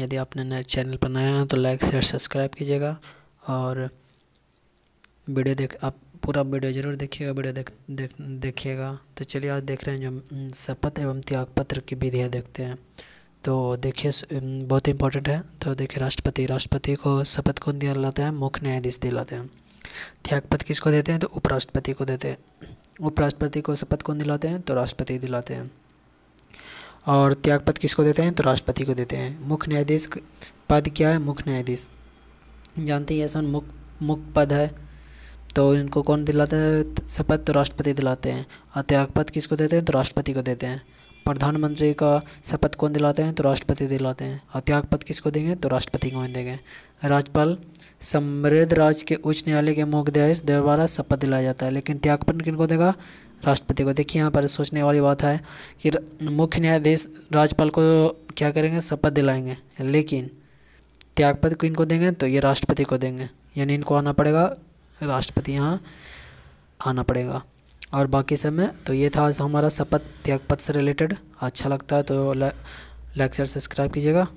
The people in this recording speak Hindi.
यदि आपने नए चैनल पर नया है तो लाइक शेयर सब्सक्राइब कीजिएगा और वीडियो देख आप पूरा वीडियो जरूर देखिएगा वीडियो देख देख देखिएगा तो चलिए आज देख रहे हैं जो शपथ एवं त्यागपत्र की विधियाँ देखते हैं तो देखिए बहुत इंपॉर्टेंट है तो देखिए राष्ट्रपति राष्ट्रपति को शपथ कौन दिलाते हैं मुख्य न्यायाधीश दिलाते हैं त्यागपत्र किसको देते हैं तो उपराष्ट्रपति को देते हैं उपराष्ट्रपति को शपथ कौन दिलाते हैं तो राष्ट्रपति दिलाते हैं और त्यागपत्र किसको देते हैं तो राष्ट्रपति को देते हैं मुख्य न्यायाधीश पद क्या है मुख्य न्यायाधीश जानते हैं ऐसा मुख मुख्य पद है तो इनको कौन दिलाता है शपथ तो राष्ट्रपति दिलाते हैं और त्यागपत्र किसको देते हैं तो राष्ट्रपति को देते हैं प्रधानमंत्री का शपथ कौन दिलाते हैं तो राष्ट्रपति दिलाते हैं और त्यागपत्र किसको देंगे तो राष्ट्रपति को देंगे राज्यपाल समृद्ध राज्य के उच्च न्यायालय के मुख्याधीश द्वारा शपथ दिलाया जाता है लेकिन त्यागपत्र किनको देगा राष्ट्रपति को देखिए यहाँ पर सोचने वाली बात है कि मुख्य न्यायाधीश राज्यपाल को क्या करेंगे शपथ दिलाएंगे लेकिन त्यागपद को इनको देंगे तो ये राष्ट्रपति को देंगे यानी इनको आना पड़ेगा राष्ट्रपति यहाँ आना पड़ेगा और बाकी सब में तो ये था आज हमारा शपथ त्यागपद से रिलेटेड अच्छा लगता है तो लेक्चर सब्सक्राइब कीजिएगा